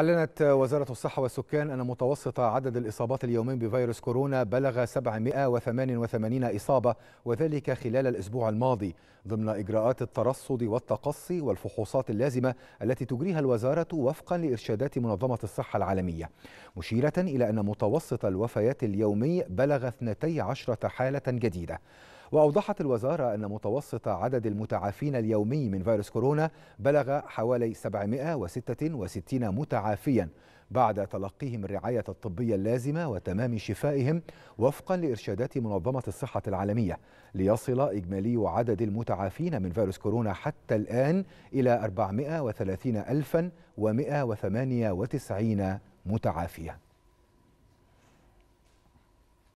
أعلنت وزارة الصحة والسكان أن متوسط عدد الإصابات اليومين بفيروس كورونا بلغ 788 إصابة وذلك خلال الأسبوع الماضي ضمن إجراءات الترصد والتقصي والفحوصات اللازمة التي تجريها الوزارة وفقا لإرشادات منظمة الصحة العالمية مشيرة إلى أن متوسط الوفيات اليومي بلغ 12 حالة جديدة وأوضحت الوزارة أن متوسط عدد المتعافين اليومي من فيروس كورونا بلغ حوالي 766 متعافيا بعد تلقيهم الرعاية الطبية اللازمة وتمام شفائهم وفقا لإرشادات منظمة الصحة العالمية ليصل إجمالي عدد المتعافين من فيروس كورونا حتى الآن إلى 430 ألفا و198 متعافية